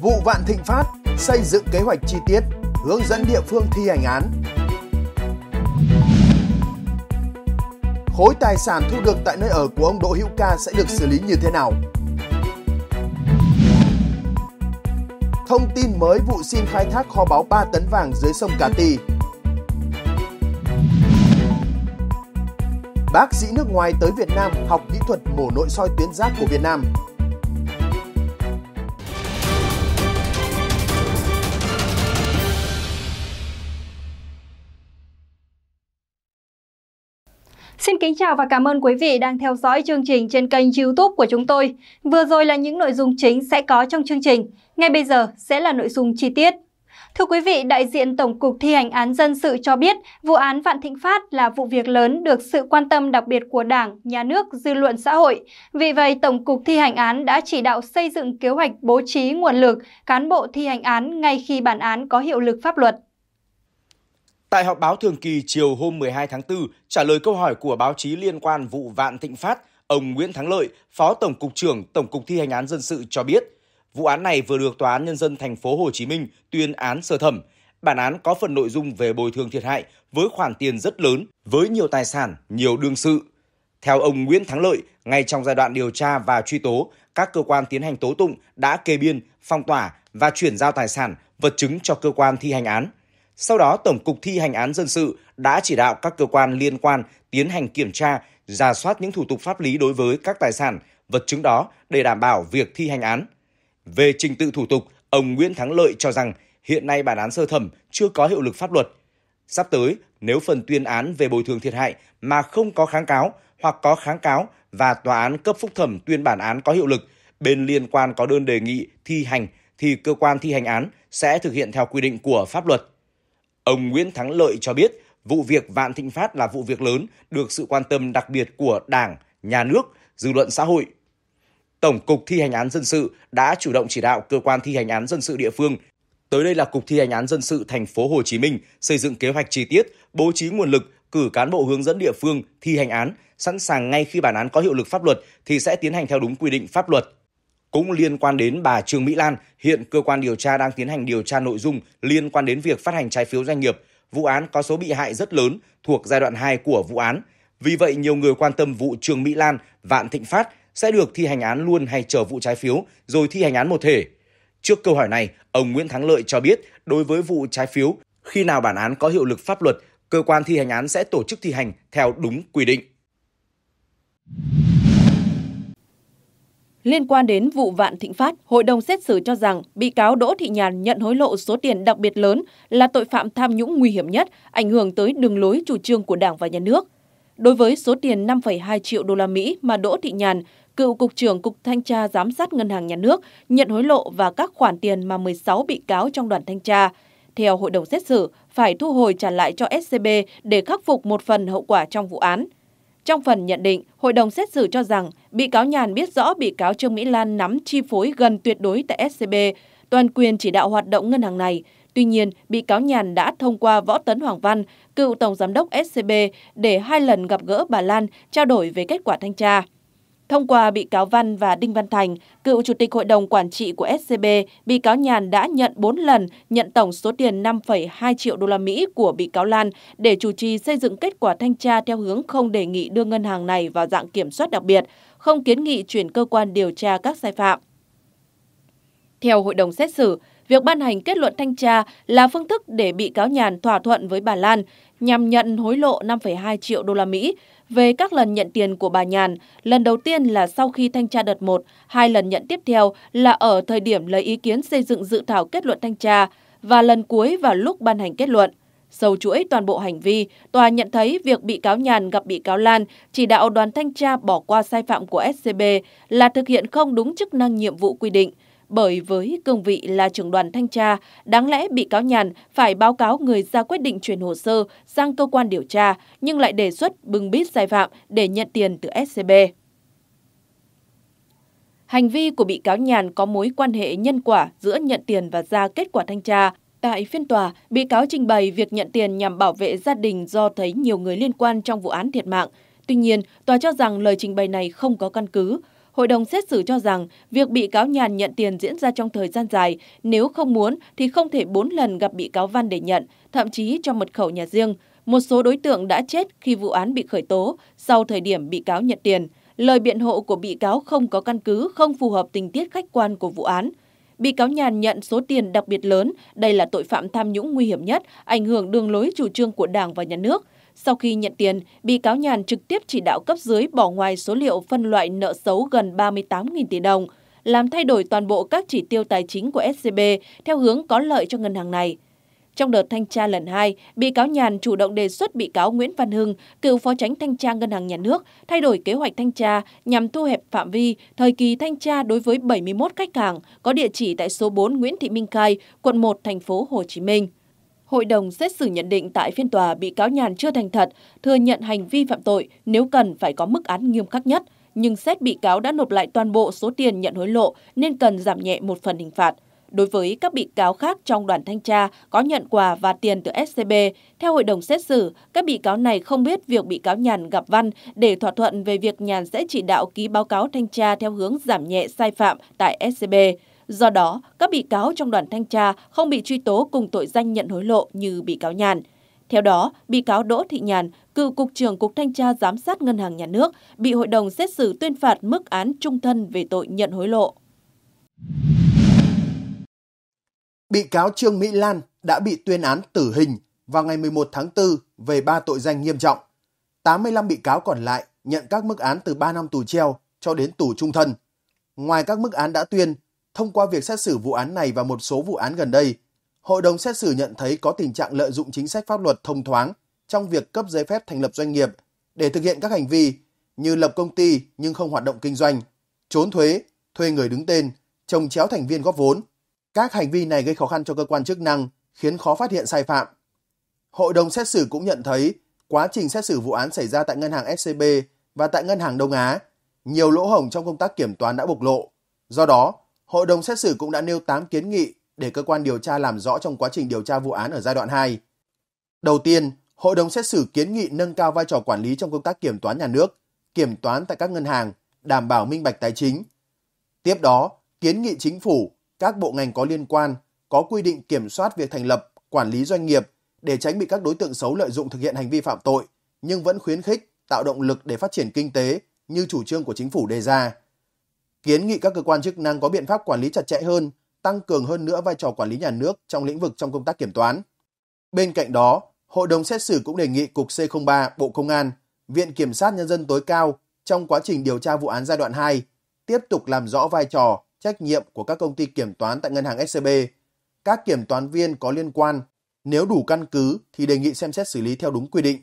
Vụ Vạn Thịnh Phát xây dựng kế hoạch chi tiết, hướng dẫn địa phương thi hành án. Khối tài sản thu được tại nơi ở của ông Đỗ Hữu Ca sẽ được xử lý như thế nào? Thông tin mới vụ xin khai thác kho báu 3 tấn vàng dưới sông Cà Ti. Bác sĩ nước ngoài tới Việt Nam học kỹ thuật mổ nội soi tuyến giáp của Việt Nam Xin kính chào và cảm ơn quý vị đang theo dõi chương trình trên kênh youtube của chúng tôi. Vừa rồi là những nội dung chính sẽ có trong chương trình. Ngay bây giờ sẽ là nội dung chi tiết. Thưa quý vị, đại diện Tổng cục thi hành án dân sự cho biết, vụ án Vạn Thịnh Phát là vụ việc lớn được sự quan tâm đặc biệt của Đảng, Nhà nước, dư luận xã hội. Vì vậy, Tổng cục thi hành án đã chỉ đạo xây dựng kế hoạch bố trí nguồn lực, cán bộ thi hành án ngay khi bản án có hiệu lực pháp luật. Tại họp báo thường kỳ chiều hôm 12 tháng 4, trả lời câu hỏi của báo chí liên quan vụ Vạn Thịnh Phát, ông Nguyễn Thắng Lợi, Phó Tổng cục trưởng Tổng cục Thi hành án dân sự cho biết, vụ án này vừa được Tòa án nhân dân thành phố Hồ Chí Minh tuyên án sơ thẩm. Bản án có phần nội dung về bồi thường thiệt hại với khoản tiền rất lớn, với nhiều tài sản, nhiều đương sự. Theo ông Nguyễn Thắng Lợi, ngay trong giai đoạn điều tra và truy tố, các cơ quan tiến hành tố tụng đã kê biên, phong tỏa và chuyển giao tài sản, vật chứng cho cơ quan thi hành án. Sau đó, Tổng cục thi hành án dân sự đã chỉ đạo các cơ quan liên quan tiến hành kiểm tra, ra soát những thủ tục pháp lý đối với các tài sản, vật chứng đó để đảm bảo việc thi hành án. Về trình tự thủ tục, ông Nguyễn Thắng Lợi cho rằng hiện nay bản án sơ thẩm chưa có hiệu lực pháp luật. Sắp tới, nếu phần tuyên án về bồi thường thiệt hại mà không có kháng cáo hoặc có kháng cáo và tòa án cấp phúc thẩm tuyên bản án có hiệu lực, bên liên quan có đơn đề nghị thi hành thì cơ quan thi hành án sẽ thực hiện theo quy định của pháp luật. Ông Nguyễn Thắng Lợi cho biết, vụ việc Vạn Thịnh Phát là vụ việc lớn, được sự quan tâm đặc biệt của Đảng, Nhà nước, dư luận xã hội. Tổng cục thi hành án dân sự đã chủ động chỉ đạo cơ quan thi hành án dân sự địa phương Tới đây là Cục Thi hành án dân sự thành phố Hồ Chí Minh xây dựng kế hoạch chi tiết, bố trí nguồn lực, cử cán bộ hướng dẫn địa phương thi hành án, sẵn sàng ngay khi bản án có hiệu lực pháp luật thì sẽ tiến hành theo đúng quy định pháp luật cũng liên quan đến bà Trương Mỹ Lan, hiện cơ quan điều tra đang tiến hành điều tra nội dung liên quan đến việc phát hành trái phiếu doanh nghiệp. Vụ án có số bị hại rất lớn thuộc giai đoạn 2 của vụ án. Vì vậy, nhiều người quan tâm vụ Trương Mỹ Lan, Vạn Thịnh Phát sẽ được thi hành án luôn hay chờ vụ trái phiếu rồi thi hành án một thể. Trước câu hỏi này, ông Nguyễn Thắng Lợi cho biết đối với vụ trái phiếu, khi nào bản án có hiệu lực pháp luật, cơ quan thi hành án sẽ tổ chức thi hành theo đúng quy định. Liên quan đến vụ Vạn Thịnh Phát, hội đồng xét xử cho rằng bị cáo Đỗ Thị Nhàn nhận hối lộ số tiền đặc biệt lớn là tội phạm tham nhũng nguy hiểm nhất, ảnh hưởng tới đường lối chủ trương của Đảng và nhà nước. Đối với số tiền 5,2 triệu đô la Mỹ mà Đỗ Thị Nhàn, cựu cục trưởng Cục Thanh tra giám sát Ngân hàng Nhà nước nhận hối lộ và các khoản tiền mà 16 bị cáo trong đoàn thanh tra, theo hội đồng xét xử phải thu hồi trả lại cho SCB để khắc phục một phần hậu quả trong vụ án. Trong phần nhận định, hội đồng xét xử cho rằng bị cáo Nhàn biết rõ bị cáo Trương Mỹ Lan nắm chi phối gần tuyệt đối tại SCB, toàn quyền chỉ đạo hoạt động ngân hàng này. Tuy nhiên, bị cáo Nhàn đã thông qua Võ Tấn Hoàng Văn, cựu Tổng Giám đốc SCB, để hai lần gặp gỡ bà Lan trao đổi về kết quả thanh tra. Thông qua bị cáo Văn và Đinh Văn Thành, cựu chủ tịch hội đồng quản trị của SCB, bị cáo Nhàn đã nhận 4 lần nhận tổng số tiền 5,2 triệu đô la Mỹ của bị cáo Lan để chủ trì xây dựng kết quả thanh tra theo hướng không đề nghị đưa ngân hàng này vào dạng kiểm soát đặc biệt, không kiến nghị chuyển cơ quan điều tra các sai phạm. Theo hội đồng xét xử, việc ban hành kết luận thanh tra là phương thức để bị cáo Nhàn thỏa thuận với bà Lan nhằm nhận hối lộ 5,2 triệu đô la Mỹ về các lần nhận tiền của bà Nhàn, lần đầu tiên là sau khi thanh tra đợt 1, hai lần nhận tiếp theo là ở thời điểm lấy ý kiến xây dựng dự thảo kết luận thanh tra và lần cuối vào lúc ban hành kết luận. Sâu chuỗi toàn bộ hành vi, tòa nhận thấy việc bị cáo Nhàn gặp bị cáo Lan chỉ đạo đoàn thanh tra bỏ qua sai phạm của SCB là thực hiện không đúng chức năng nhiệm vụ quy định – bởi với cương vị là trưởng đoàn thanh tra, đáng lẽ bị cáo Nhàn phải báo cáo người ra quyết định chuyển hồ sơ sang cơ quan điều tra, nhưng lại đề xuất bưng bít sai phạm để nhận tiền từ SCB. Hành vi của bị cáo Nhàn có mối quan hệ nhân quả giữa nhận tiền và ra kết quả thanh tra. Tại phiên tòa, bị cáo trình bày việc nhận tiền nhằm bảo vệ gia đình do thấy nhiều người liên quan trong vụ án thiệt mạng. Tuy nhiên, tòa cho rằng lời trình bày này không có căn cứ, Hội đồng xét xử cho rằng việc bị cáo Nhàn nhận tiền diễn ra trong thời gian dài, nếu không muốn thì không thể bốn lần gặp bị cáo Văn để nhận, thậm chí cho mật khẩu nhà riêng. Một số đối tượng đã chết khi vụ án bị khởi tố sau thời điểm bị cáo nhận tiền. Lời biện hộ của bị cáo không có căn cứ, không phù hợp tình tiết khách quan của vụ án. Bị cáo Nhàn nhận số tiền đặc biệt lớn, đây là tội phạm tham nhũng nguy hiểm nhất, ảnh hưởng đường lối chủ trương của Đảng và Nhà nước – sau khi nhận tiền, bị cáo Nhàn trực tiếp chỉ đạo cấp dưới bỏ ngoài số liệu phân loại nợ xấu gần 38.000 tỷ đồng, làm thay đổi toàn bộ các chỉ tiêu tài chính của SCB theo hướng có lợi cho ngân hàng này. Trong đợt thanh tra lần 2, bị cáo Nhàn chủ động đề xuất bị cáo Nguyễn Văn Hưng, cựu phó tránh thanh tra Ngân hàng Nhà nước, thay đổi kế hoạch thanh tra nhằm thu hẹp phạm vi thời kỳ thanh tra đối với 71 khách hàng có địa chỉ tại số 4 Nguyễn Thị Minh Khai, quận 1, thành phố Hồ Chí Minh. Hội đồng xét xử nhận định tại phiên tòa bị cáo Nhàn chưa thành thật, thừa nhận hành vi phạm tội nếu cần phải có mức án nghiêm khắc nhất, nhưng xét bị cáo đã nộp lại toàn bộ số tiền nhận hối lộ nên cần giảm nhẹ một phần hình phạt. Đối với các bị cáo khác trong đoàn thanh tra có nhận quà và tiền từ SCB, theo hội đồng xét xử, các bị cáo này không biết việc bị cáo Nhàn gặp Văn để thỏa thuận về việc Nhàn sẽ chỉ đạo ký báo cáo thanh tra theo hướng giảm nhẹ sai phạm tại SCB. Do đó, các bị cáo trong đoàn thanh tra không bị truy tố cùng tội danh nhận hối lộ như bị cáo Nhàn. Theo đó, bị cáo Đỗ Thị Nhàn, cựu Cục trưởng Cục Thanh tra Giám sát Ngân hàng Nhà nước, bị hội đồng xét xử tuyên phạt mức án trung thân về tội nhận hối lộ. Bị cáo Trương Mỹ Lan đã bị tuyên án tử hình vào ngày 11 tháng 4 về 3 tội danh nghiêm trọng. 85 bị cáo còn lại nhận các mức án từ 3 năm tù treo cho đến tù trung thân. Ngoài các mức án đã tuyên, thông qua việc xét xử vụ án này và một số vụ án gần đây, hội đồng xét xử nhận thấy có tình trạng lợi dụng chính sách pháp luật thông thoáng trong việc cấp giấy phép thành lập doanh nghiệp để thực hiện các hành vi như lập công ty nhưng không hoạt động kinh doanh, trốn thuế, thuê người đứng tên, trồng chéo thành viên góp vốn. Các hành vi này gây khó khăn cho cơ quan chức năng, khiến khó phát hiện sai phạm. Hội đồng xét xử cũng nhận thấy quá trình xét xử vụ án xảy ra tại ngân hàng SCB và tại ngân hàng Đông Á, nhiều lỗ hổng trong công tác kiểm toán đã bộc lộ. Do đó, Hội đồng xét xử cũng đã nêu 8 kiến nghị để cơ quan điều tra làm rõ trong quá trình điều tra vụ án ở giai đoạn 2. Đầu tiên, Hội đồng xét xử kiến nghị nâng cao vai trò quản lý trong công tác kiểm toán nhà nước, kiểm toán tại các ngân hàng, đảm bảo minh bạch tài chính. Tiếp đó, kiến nghị chính phủ, các bộ ngành có liên quan có quy định kiểm soát việc thành lập, quản lý doanh nghiệp để tránh bị các đối tượng xấu lợi dụng thực hiện hành vi phạm tội, nhưng vẫn khuyến khích, tạo động lực để phát triển kinh tế như chủ trương của chính phủ đề ra kiến nghị các cơ quan chức năng có biện pháp quản lý chặt chẽ hơn, tăng cường hơn nữa vai trò quản lý nhà nước trong lĩnh vực trong công tác kiểm toán. Bên cạnh đó, Hội đồng xét xử cũng đề nghị Cục C03 Bộ Công an, Viện Kiểm sát Nhân dân tối cao trong quá trình điều tra vụ án giai đoạn 2 tiếp tục làm rõ vai trò, trách nhiệm của các công ty kiểm toán tại ngân hàng SCB, các kiểm toán viên có liên quan, nếu đủ căn cứ thì đề nghị xem xét xử lý theo đúng quy định.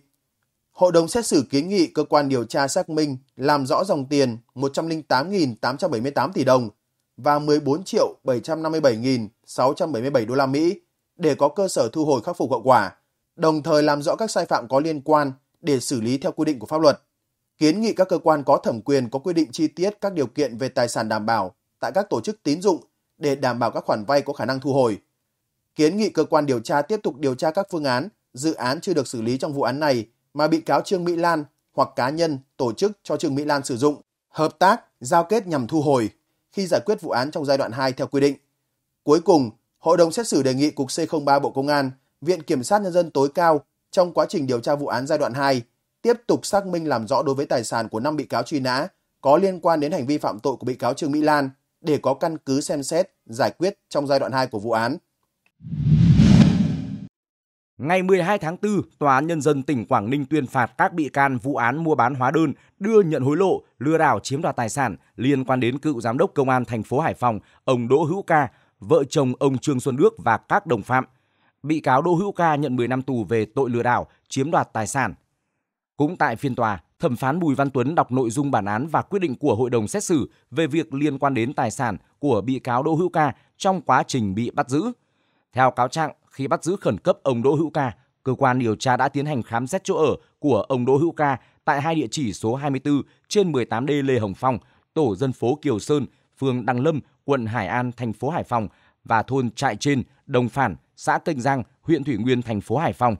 Hội đồng xét xử kiến nghị cơ quan điều tra xác minh làm rõ dòng tiền 108.878 tỷ đồng và 14 triệu 757.677 đô la Mỹ để có cơ sở thu hồi khắc phục hậu quả, đồng thời làm rõ các sai phạm có liên quan để xử lý theo quy định của pháp luật. Kiến nghị các cơ quan có thẩm quyền có quy định chi tiết các điều kiện về tài sản đảm bảo tại các tổ chức tín dụng để đảm bảo các khoản vay có khả năng thu hồi. Kiến nghị cơ quan điều tra tiếp tục điều tra các phương án, dự án chưa được xử lý trong vụ án này mà bị cáo Trương Mỹ Lan hoặc cá nhân, tổ chức cho Trương Mỹ Lan sử dụng, hợp tác, giao kết nhằm thu hồi khi giải quyết vụ án trong giai đoạn 2 theo quy định. Cuối cùng, Hội đồng xét xử đề nghị Cục C03 Bộ Công an, Viện Kiểm sát Nhân dân tối cao trong quá trình điều tra vụ án giai đoạn 2 tiếp tục xác minh làm rõ đối với tài sản của 5 bị cáo truy nã có liên quan đến hành vi phạm tội của bị cáo Trương Mỹ Lan để có căn cứ xem xét giải quyết trong giai đoạn 2 của vụ án. Ngày 12 tháng 4, Tòa án Nhân dân tỉnh Quảng Ninh tuyên phạt các bị can vụ án mua bán hóa đơn, đưa nhận hối lộ, lừa đảo chiếm đoạt tài sản liên quan đến cựu giám đốc công an thành phố Hải Phòng, ông Đỗ Hữu Ca, vợ chồng ông Trương Xuân Đức và các đồng phạm. Bị cáo Đỗ Hữu Ca nhận 10 năm tù về tội lừa đảo, chiếm đoạt tài sản. Cũng tại phiên tòa, thẩm phán Bùi Văn Tuấn đọc nội dung bản án và quyết định của hội đồng xét xử về việc liên quan đến tài sản của bị cáo Đỗ Hữu Ca trong quá trình bị bắt giữ. Theo cáo trạng, khi bắt giữ khẩn cấp ông Đỗ Hữu Ca. Cơ quan điều tra đã tiến hành khám xét chỗ ở của ông Đỗ Hữu Ca tại hai địa chỉ số 24 trên 18D Lê Hồng Phong, tổ dân phố Kiều Sơn, phường Đăng Lâm, quận Hải An, thành phố Hải Phòng và thôn Trại Trên, Đồng Phản, xã Kênh Giang, huyện Thủy Nguyên, thành phố Hải Phòng.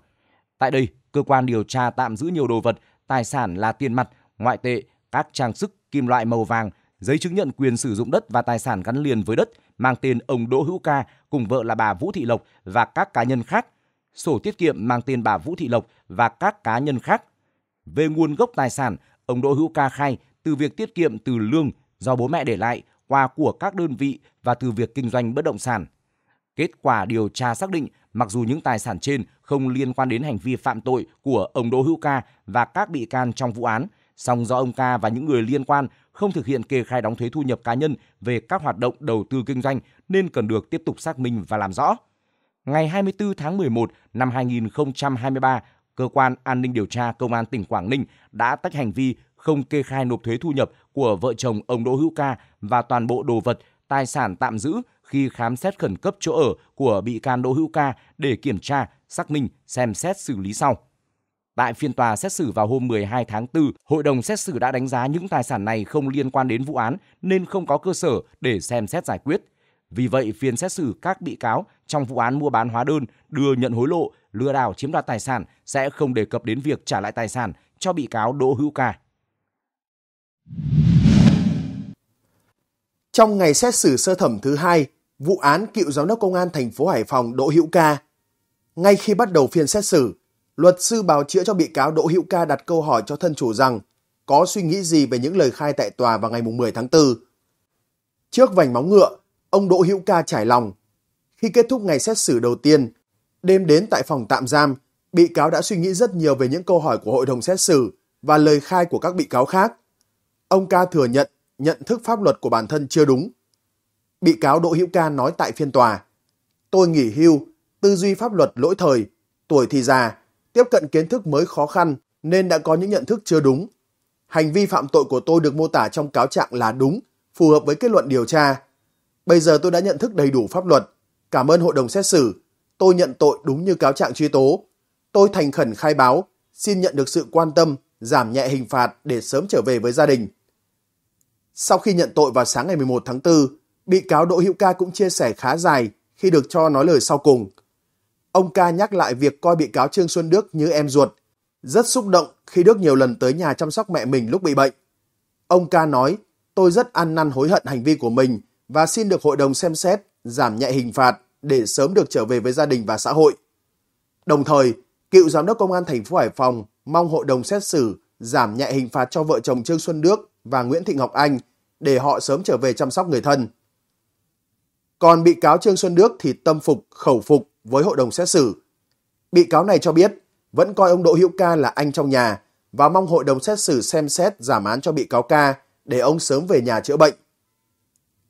Tại đây, cơ quan điều tra tạm giữ nhiều đồ vật, tài sản là tiền mặt, ngoại tệ, các trang sức, kim loại màu vàng, giấy chứng nhận quyền sử dụng đất và tài sản gắn liền với đất – mang tên ông Đỗ Hữu Ca cùng vợ là bà Vũ Thị Lộc và các cá nhân khác, sổ tiết kiệm mang tên bà Vũ Thị Lộc và các cá nhân khác. Về nguồn gốc tài sản, ông Đỗ Hữu Ca khai từ việc tiết kiệm từ lương do bố mẹ để lại qua của các đơn vị và từ việc kinh doanh bất động sản. Kết quả điều tra xác định, mặc dù những tài sản trên không liên quan đến hành vi phạm tội của ông Đỗ Hữu Ca và các bị can trong vụ án, song do ông Ca và những người liên quan không thực hiện kê khai đóng thuế thu nhập cá nhân về các hoạt động đầu tư kinh doanh nên cần được tiếp tục xác minh và làm rõ. Ngày 24 tháng 11 năm 2023, cơ quan an ninh điều tra công an tỉnh Quảng Ninh đã tách hành vi không kê khai nộp thuế thu nhập của vợ chồng ông Đỗ Hữu Ca và toàn bộ đồ vật, tài sản tạm giữ khi khám xét khẩn cấp chỗ ở của bị can Đỗ Hữu Ca để kiểm tra, xác minh, xem xét xử lý sau. Tại phiên tòa xét xử vào hôm 12 tháng 4, hội đồng xét xử đã đánh giá những tài sản này không liên quan đến vụ án nên không có cơ sở để xem xét giải quyết. Vì vậy, phiên xét xử các bị cáo trong vụ án mua bán hóa đơn, đưa nhận hối lộ, lừa đảo chiếm đoạt tài sản sẽ không đề cập đến việc trả lại tài sản cho bị cáo Đỗ Hữu Ca. Trong ngày xét xử sơ thẩm thứ hai, vụ án cựu giám đốc công an thành phố Hải Phòng Đỗ Hữu Ca, ngay khi bắt đầu phiên xét xử, Luật sư bào chữa cho bị cáo Đỗ Hữu Ca đặt câu hỏi cho thân chủ rằng có suy nghĩ gì về những lời khai tại tòa vào ngày 10 tháng 4. Trước vành móng ngựa, ông Đỗ Hữu Ca trải lòng. Khi kết thúc ngày xét xử đầu tiên, đêm đến tại phòng tạm giam, bị cáo đã suy nghĩ rất nhiều về những câu hỏi của hội đồng xét xử và lời khai của các bị cáo khác. Ông Ca thừa nhận nhận thức pháp luật của bản thân chưa đúng. Bị cáo Đỗ Hữu Ca nói tại phiên tòa, tôi nghỉ hưu, tư duy pháp luật lỗi thời, tuổi thì già, tiếp cận kiến thức mới khó khăn nên đã có những nhận thức chưa đúng. Hành vi phạm tội của tôi được mô tả trong cáo trạng là đúng, phù hợp với kết luận điều tra. Bây giờ tôi đã nhận thức đầy đủ pháp luật. Cảm ơn hội đồng xét xử. Tôi nhận tội đúng như cáo trạng truy tố. Tôi thành khẩn khai báo, xin nhận được sự quan tâm, giảm nhẹ hình phạt để sớm trở về với gia đình. Sau khi nhận tội vào sáng ngày 11 tháng 4, bị cáo Đỗ Hữu Ca cũng chia sẻ khá dài khi được cho nói lời sau cùng – Ông ca nhắc lại việc coi bị cáo Trương Xuân Đức như em ruột. Rất xúc động khi Đức nhiều lần tới nhà chăm sóc mẹ mình lúc bị bệnh. Ông ca nói, tôi rất ăn năn hối hận hành vi của mình và xin được hội đồng xem xét, giảm nhẹ hình phạt để sớm được trở về với gia đình và xã hội. Đồng thời, cựu giám đốc công an thành phố Hải Phòng mong hội đồng xét xử giảm nhẹ hình phạt cho vợ chồng Trương Xuân Đức và Nguyễn Thị Ngọc Anh để họ sớm trở về chăm sóc người thân. Còn bị cáo Trương Xuân Đức thì tâm phục, khẩu phục với hội đồng xét xử. Bị cáo này cho biết vẫn coi ông Đỗ Hữu Ca là anh trong nhà và mong hội đồng xét xử xem xét giảm án cho bị cáo Ca để ông sớm về nhà chữa bệnh.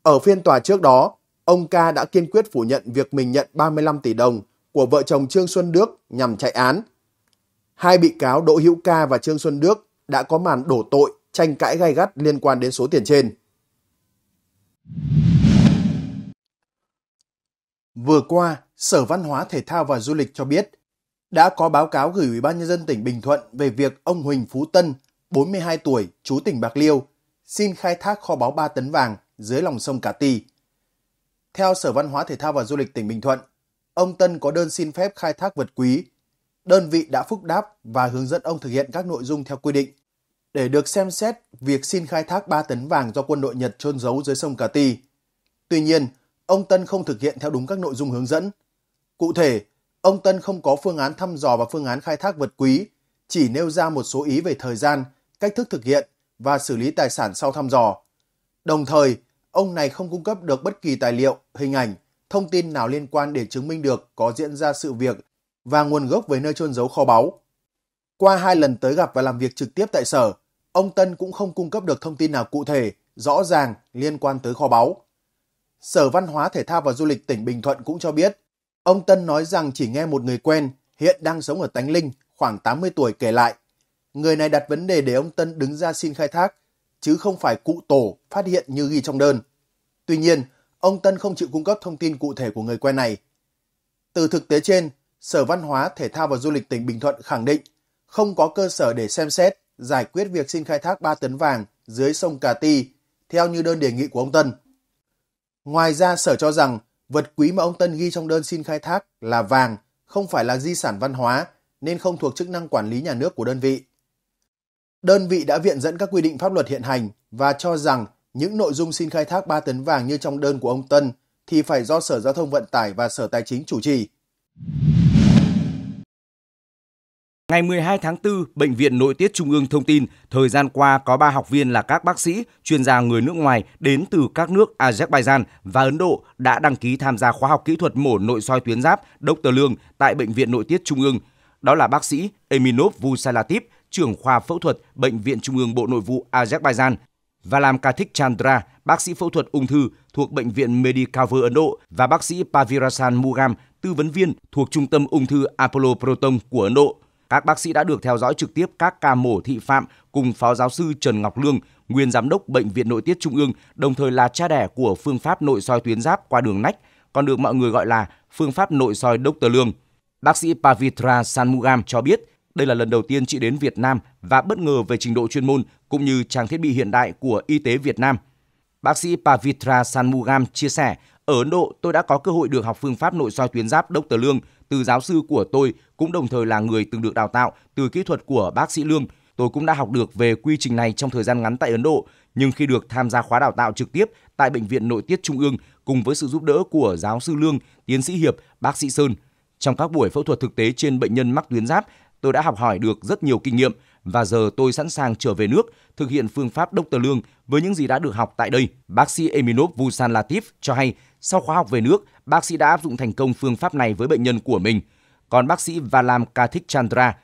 Ở phiên tòa trước đó, ông Ca đã kiên quyết phủ nhận việc mình nhận 35 tỷ đồng của vợ chồng Trương Xuân Đức nhằm chạy án. Hai bị cáo Đỗ Hữu Ca và Trương Xuân Đức đã có màn đổ tội, tranh cãi gay gắt liên quan đến số tiền trên. Vừa qua, Sở Văn hóa Thể thao và Du lịch cho biết đã có báo cáo gửi Ủy ban nhân dân tỉnh Bình Thuận về việc ông Huỳnh Phú Tân, 42 tuổi, chú tỉnh Bạc Liêu, xin khai thác kho báu 3 tấn vàng dưới lòng sông Cà Ti. Theo Sở Văn hóa Thể thao và Du lịch tỉnh Bình Thuận, ông Tân có đơn xin phép khai thác vật quý. Đơn vị đã phúc đáp và hướng dẫn ông thực hiện các nội dung theo quy định. Để được xem xét việc xin khai thác 3 tấn vàng do quân đội Nhật trôn giấu dưới sông Cà Ti. Tuy nhiên, ông Tân không thực hiện theo đúng các nội dung hướng dẫn – Cụ thể, ông Tân không có phương án thăm dò và phương án khai thác vật quý, chỉ nêu ra một số ý về thời gian, cách thức thực hiện và xử lý tài sản sau thăm dò. Đồng thời, ông này không cung cấp được bất kỳ tài liệu, hình ảnh, thông tin nào liên quan để chứng minh được có diễn ra sự việc và nguồn gốc về nơi trôn giấu kho báu. Qua hai lần tới gặp và làm việc trực tiếp tại sở, ông Tân cũng không cung cấp được thông tin nào cụ thể, rõ ràng liên quan tới kho báu. Sở Văn hóa Thể thao và Du lịch tỉnh Bình Thuận cũng cho biết, Ông Tân nói rằng chỉ nghe một người quen, hiện đang sống ở Tánh Linh, khoảng 80 tuổi kể lại. Người này đặt vấn đề để ông Tân đứng ra xin khai thác, chứ không phải cụ tổ phát hiện như ghi trong đơn. Tuy nhiên, ông Tân không chịu cung cấp thông tin cụ thể của người quen này. Từ thực tế trên, Sở Văn hóa, Thể thao và Du lịch tỉnh Bình Thuận khẳng định không có cơ sở để xem xét giải quyết việc xin khai thác 3 tấn vàng dưới sông Cà Ti theo như đơn đề nghị của ông Tân. Ngoài ra, Sở cho rằng Vật quý mà ông Tân ghi trong đơn xin khai thác là vàng, không phải là di sản văn hóa, nên không thuộc chức năng quản lý nhà nước của đơn vị. Đơn vị đã viện dẫn các quy định pháp luật hiện hành và cho rằng những nội dung xin khai thác 3 tấn vàng như trong đơn của ông Tân thì phải do Sở Giao thông Vận tải và Sở Tài chính chủ trì. Ngày 12 tháng 4, Bệnh viện Nội tiết Trung ương thông tin, thời gian qua có 3 học viên là các bác sĩ, chuyên gia người nước ngoài đến từ các nước Azerbaijan và Ấn Độ đã đăng ký tham gia khóa học kỹ thuật mổ nội soi tuyến giáp Dr. Lương tại Bệnh viện Nội tiết Trung ương. Đó là bác sĩ Eminov Vusalatip, trưởng khoa phẫu thuật Bệnh viện Trung ương Bộ Nội vụ Azerbaijan và làm Kathik Chandra, bác sĩ phẫu thuật ung thư thuộc Bệnh viện Medicover Ấn Độ và bác sĩ Pavirasan Mugam, tư vấn viên thuộc Trung tâm Ung thư Apollo Proton của Ấn Độ các bác sĩ đã được theo dõi trực tiếp các ca mổ thị phạm cùng phó giáo sư Trần Ngọc Lương, nguyên giám đốc Bệnh viện Nội tiết Trung ương, đồng thời là cha đẻ của phương pháp nội soi tuyến giáp qua đường nách, còn được mọi người gọi là phương pháp nội soi Dr. Lương. Bác sĩ Pavitra Sanmugam cho biết, đây là lần đầu tiên chị đến Việt Nam và bất ngờ về trình độ chuyên môn cũng như trang thiết bị hiện đại của y tế Việt Nam. Bác sĩ Pavitra Sanmugam chia sẻ, ở Ấn Độ tôi đã có cơ hội được học phương pháp nội soi tuyến giáp Dr. Lương – từ giáo sư của tôi cũng đồng thời là người từng được đào tạo từ kỹ thuật của bác sĩ Lương. Tôi cũng đã học được về quy trình này trong thời gian ngắn tại Ấn Độ, nhưng khi được tham gia khóa đào tạo trực tiếp tại Bệnh viện Nội tiết Trung ương cùng với sự giúp đỡ của giáo sư Lương, tiến sĩ Hiệp, bác sĩ Sơn, trong các buổi phẫu thuật thực tế trên bệnh nhân mắc tuyến giáp, tôi đã học hỏi được rất nhiều kinh nghiệm và giờ tôi sẵn sàng trở về nước thực hiện phương pháp Dr. Lương với những gì đã được học tại đây. Bác sĩ Eminov Vusan Latif cho hay, sau khóa học về nước, bác sĩ đã áp dụng thành công phương pháp này với bệnh nhân của mình. Còn bác sĩ Valam Kathik Chandra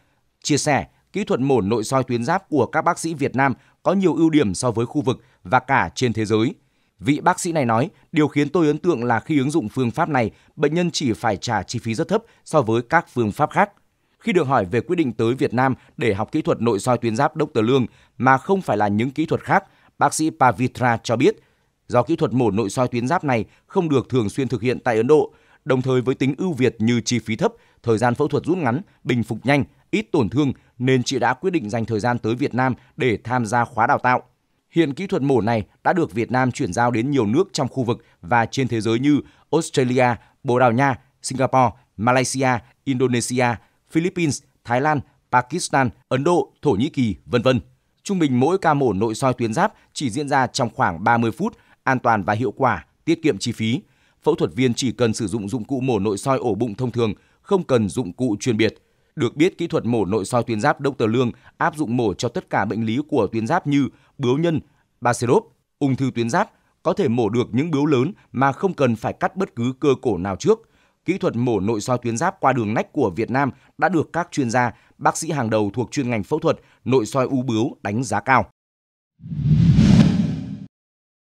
chia sẻ, kỹ thuật mổ nội soi tuyến giáp của các bác sĩ Việt Nam có nhiều ưu điểm so với khu vực và cả trên thế giới. Vị bác sĩ này nói, điều khiến tôi ấn tượng là khi ứng dụng phương pháp này, bệnh nhân chỉ phải trả chi phí rất thấp so với các phương pháp khác. Khi được hỏi về quyết định tới Việt Nam để học kỹ thuật nội soi tuyến giáp Dr. Lương mà không phải là những kỹ thuật khác, bác sĩ Pavitra cho biết – do kỹ thuật mổ nội soi tuyến giáp này không được thường xuyên thực hiện tại Ấn Độ, đồng thời với tính ưu việt như chi phí thấp, thời gian phẫu thuật rút ngắn, bình phục nhanh, ít tổn thương nên chị đã quyết định dành thời gian tới Việt Nam để tham gia khóa đào tạo. Hiện kỹ thuật mổ này đã được Việt Nam chuyển giao đến nhiều nước trong khu vực và trên thế giới như Australia, Bồ Đào Nha, Singapore, Malaysia, Indonesia, Philippines, Thái Lan, Pakistan, Ấn Độ, Thổ Nhĩ Kỳ, vân vân. Trung bình mỗi ca mổ nội soi tuyến giáp chỉ diễn ra trong khoảng 30 phút an toàn và hiệu quả, tiết kiệm chi phí. Phẫu thuật viên chỉ cần sử dụng dụng cụ mổ nội soi ổ bụng thông thường, không cần dụng cụ chuyên biệt. Được biết, kỹ thuật mổ nội soi tuyến giáp Dr. Lương áp dụng mổ cho tất cả bệnh lý của tuyến giáp như bướu nhân, Bacerob, ung thư tuyến giáp, có thể mổ được những bướu lớn mà không cần phải cắt bất cứ cơ cổ nào trước. Kỹ thuật mổ nội soi tuyến giáp qua đường nách của Việt Nam đã được các chuyên gia, bác sĩ hàng đầu thuộc chuyên ngành phẫu thuật nội soi u bướu đánh giá cao.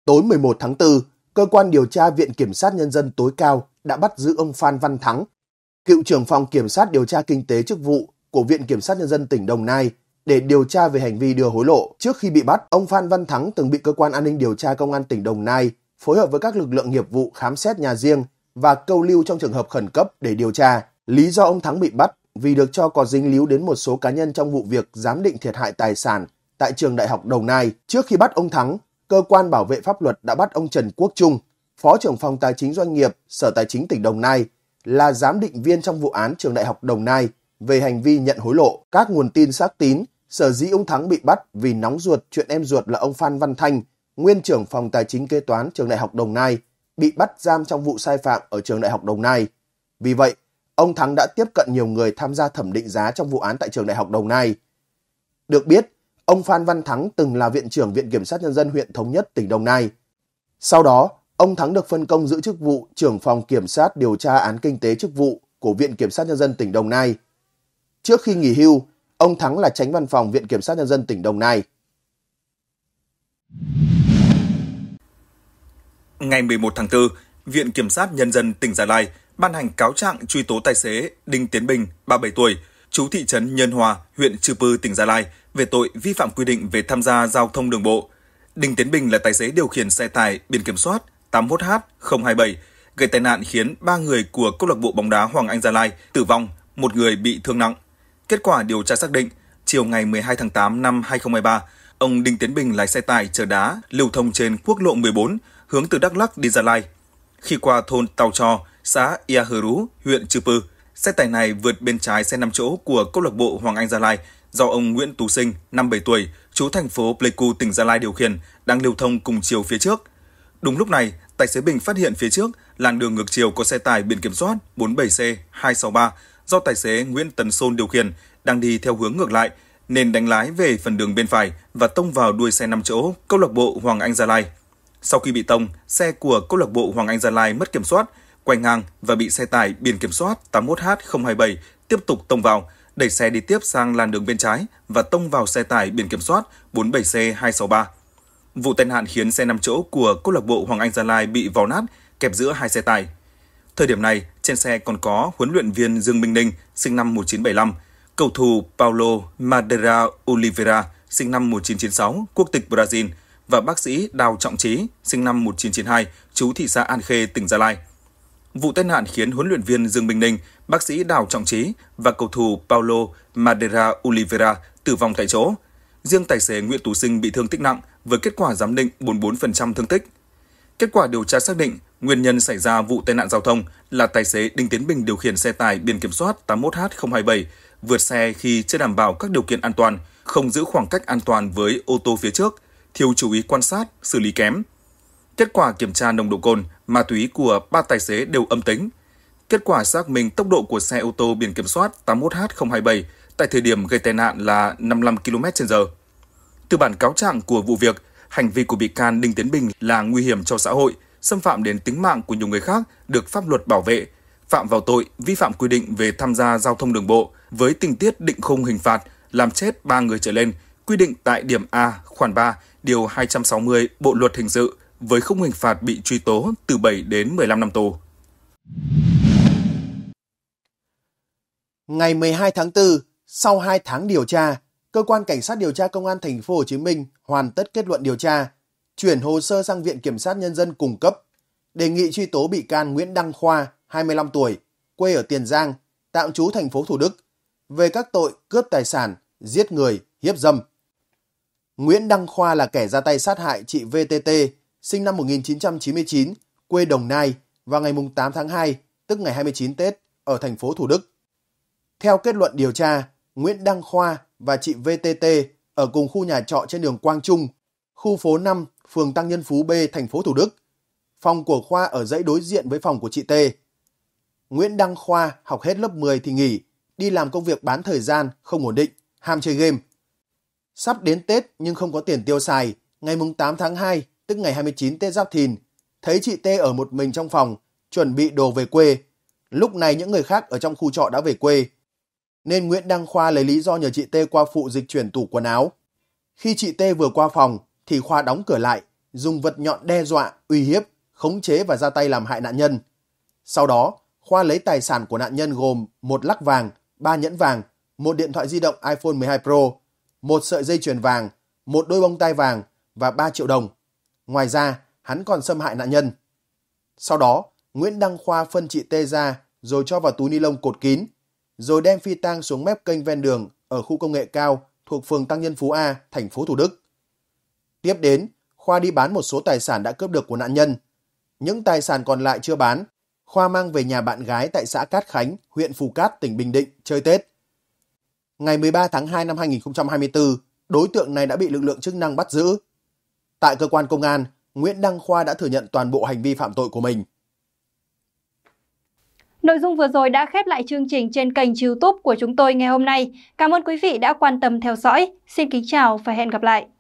Tối 11 tháng 4, cơ quan điều tra Viện Kiểm sát Nhân dân tối cao đã bắt giữ ông Phan Văn Thắng, cựu trưởng phòng Kiểm sát điều tra kinh tế chức vụ của Viện Kiểm sát Nhân dân tỉnh Đồng Nai để điều tra về hành vi đưa hối lộ. Trước khi bị bắt, ông Phan Văn Thắng từng bị cơ quan an ninh điều tra công an tỉnh Đồng Nai phối hợp với các lực lượng nghiệp vụ khám xét nhà riêng và câu lưu trong trường hợp khẩn cấp để điều tra. Lý do ông Thắng bị bắt vì được cho có dính líu đến một số cá nhân trong vụ việc giám định thiệt hại tài sản tại trường Đại học Đồng Nai. Trước khi bắt ông Thắng, cơ quan bảo vệ pháp luật đã bắt ông Trần Quốc Trung, Phó trưởng phòng Tài chính Doanh nghiệp, Sở Tài chính tỉnh Đồng Nai, là giám định viên trong vụ án trường Đại học Đồng Nai về hành vi nhận hối lộ. Các nguồn tin xác tín, sở dĩ ông Thắng bị bắt vì nóng ruột chuyện em ruột là ông Phan Văn Thanh, nguyên trưởng phòng Tài chính kế toán trường Đại học Đồng Nai, bị bắt giam trong vụ sai phạm ở trường Đại học Đồng Nai. Vì vậy, ông Thắng đã tiếp cận nhiều người tham gia thẩm định giá trong vụ án tại trường Đại học Đồng Nai. Được biết, ông Phan Văn Thắng từng là Viện trưởng Viện Kiểm sát Nhân dân huyện Thống Nhất, tỉnh Đồng Nai. Sau đó, ông Thắng được phân công giữ chức vụ trưởng phòng kiểm sát điều tra án kinh tế chức vụ của Viện Kiểm sát Nhân dân tỉnh Đồng Nai. Trước khi nghỉ hưu, ông Thắng là tránh văn phòng Viện Kiểm sát Nhân dân tỉnh Đồng Nai. Ngày 11 tháng 4, Viện Kiểm sát Nhân dân tỉnh Gia Lai ban hành cáo trạng truy tố tài xế Đinh Tiến Bình, 37 tuổi, chú thị trấn Nhân Hòa, huyện Chư Pư, tỉnh Gia Lai về tội vi phạm quy định về tham gia giao thông đường bộ. Đinh Tiến Bình là tài xế điều khiển xe tải biển kiểm soát 81H027 gây tai nạn khiến 3 người của câu lạc bộ bóng đá Hoàng Anh Gia Lai tử vong, một người bị thương nặng. Kết quả điều tra xác định, chiều ngày 12 tháng 8 năm 2023, ông Đinh Tiến Bình lái xe tải chở đá lưu thông trên quốc lộ 14 hướng từ Đắk Lắk đi Gia Lai. Khi qua thôn Tàu Trò, xã Ia Hờ Rú, huyện Chư Pư, Xe tải này vượt bên trái xe 5 chỗ của câu lạc bộ Hoàng Anh Gia Lai do ông Nguyễn Tú Sinh, 57 tuổi, chú thành phố Pleiku, tỉnh Gia Lai điều khiển, đang lưu thông cùng chiều phía trước. Đúng lúc này, tài xế Bình phát hiện phía trước làn đường ngược chiều có xe tải biển kiểm soát 47C263 do tài xế Nguyễn Tấn Sôn điều khiển đang đi theo hướng ngược lại nên đánh lái về phần đường bên phải và tông vào đuôi xe 5 chỗ câu lạc bộ Hoàng Anh Gia Lai. Sau khi bị tông, xe của câu lạc bộ Hoàng Anh Gia Lai mất kiểm soát quay ngang và bị xe tải biển kiểm soát 81H027 tiếp tục tông vào, đẩy xe đi tiếp sang làn đường bên trái và tông vào xe tải biển kiểm soát 47C263. Vụ tai nạn khiến xe 5 chỗ của câu lạc bộ Hoàng Anh Gia Lai bị vò nát kẹp giữa hai xe tải. Thời điểm này, trên xe còn có huấn luyện viên Dương Minh Ninh, sinh năm 1975, cầu thủ Paulo Madeira Oliveira, sinh năm 1996, quốc tịch Brazil, và bác sĩ Đào Trọng Trí, sinh năm 1992, chú thị xã An Khê, tỉnh Gia Lai. Vụ tai nạn khiến huấn luyện viên Dương Minh Ninh, bác sĩ Đào Trọng Trí và cầu thủ Paulo Madeira Oliveira tử vong tại chỗ. Riêng tài xế Nguyễn Tú Sinh bị thương tích nặng với kết quả giám định 44% thương tích. Kết quả điều tra xác định nguyên nhân xảy ra vụ tai nạn giao thông là tài xế Đinh Tiến Bình điều khiển xe tải biển kiểm soát 81H027 vượt xe khi chưa đảm bảo các điều kiện an toàn, không giữ khoảng cách an toàn với ô tô phía trước, thiếu chú ý quan sát, xử lý kém, Kết quả kiểm tra nồng độ cồn, ma túy của ba tài xế đều âm tính. Kết quả xác minh tốc độ của xe ô tô biển kiểm soát 81H027 tại thời điểm gây tai nạn là 55 km/h. Từ bản cáo trạng của vụ việc, hành vi của bị can Đinh Tiến Bình là nguy hiểm cho xã hội, xâm phạm đến tính mạng của nhiều người khác được pháp luật bảo vệ, phạm vào tội vi phạm quy định về tham gia giao thông đường bộ với tình tiết định khung hình phạt làm chết 3 người trở lên, quy định tại điểm A khoản 3 điều 260 Bộ luật hình sự với khung hình phạt bị truy tố từ 7 đến 15 năm tù. Ngày 12 tháng 4, sau 2 tháng điều tra, cơ quan cảnh sát điều tra công an thành phố Hồ Chí Minh hoàn tất kết luận điều tra, chuyển hồ sơ sang viện kiểm sát nhân dân cung cấp, đề nghị truy tố bị can Nguyễn Đăng Khoa, 25 tuổi, quê ở Tiền Giang, tạm trú thành phố Thủ Đức về các tội cướp tài sản, giết người, hiếp dâm. Nguyễn Đăng Khoa là kẻ ra tay sát hại chị VTT sinh năm 1999, quê Đồng Nai vào ngày 8 tháng 2, tức ngày 29 Tết, ở thành phố Thủ Đức. Theo kết luận điều tra, Nguyễn Đăng Khoa và chị VTT ở cùng khu nhà trọ trên đường Quang Trung, khu phố 5, phường Tăng Nhân Phú B, thành phố Thủ Đức. Phòng của Khoa ở dãy đối diện với phòng của chị T. Nguyễn Đăng Khoa học hết lớp 10 thì nghỉ, đi làm công việc bán thời gian, không ổn định, ham chơi game. Sắp đến Tết nhưng không có tiền tiêu xài, ngày 8 tháng 2, tức ngày 29 Tết Giáp Thìn, thấy chị T ở một mình trong phòng, chuẩn bị đồ về quê. Lúc này những người khác ở trong khu trọ đã về quê. Nên Nguyễn Đăng Khoa lấy lý do nhờ chị T qua phụ dịch chuyển tủ quần áo. Khi chị T vừa qua phòng, thì Khoa đóng cửa lại, dùng vật nhọn đe dọa, uy hiếp, khống chế và ra tay làm hại nạn nhân. Sau đó, Khoa lấy tài sản của nạn nhân gồm một lắc vàng, ba nhẫn vàng, một điện thoại di động iPhone 12 Pro, một sợi dây chuyền vàng, một đôi bông tai vàng và 3 triệu đồng. Ngoài ra, hắn còn xâm hại nạn nhân. Sau đó, Nguyễn Đăng Khoa phân chị Tê ra rồi cho vào túi ni lông cột kín, rồi đem phi tang xuống mép kênh ven đường ở khu công nghệ cao thuộc phường Tăng Nhân Phú A, thành phố Thủ Đức. Tiếp đến, Khoa đi bán một số tài sản đã cướp được của nạn nhân. Những tài sản còn lại chưa bán, Khoa mang về nhà bạn gái tại xã Cát Khánh, huyện Phù Cát, tỉnh Bình Định chơi Tết. Ngày 13 tháng 2 năm 2024, đối tượng này đã bị lực lượng chức năng bắt giữ Tại cơ quan công an, Nguyễn Đăng Khoa đã thừa nhận toàn bộ hành vi phạm tội của mình. Nội dung vừa rồi đã khép lại chương trình trên kênh YouTube của chúng tôi ngày hôm nay. Cảm ơn quý vị đã quan tâm theo dõi. Xin kính chào và hẹn gặp lại.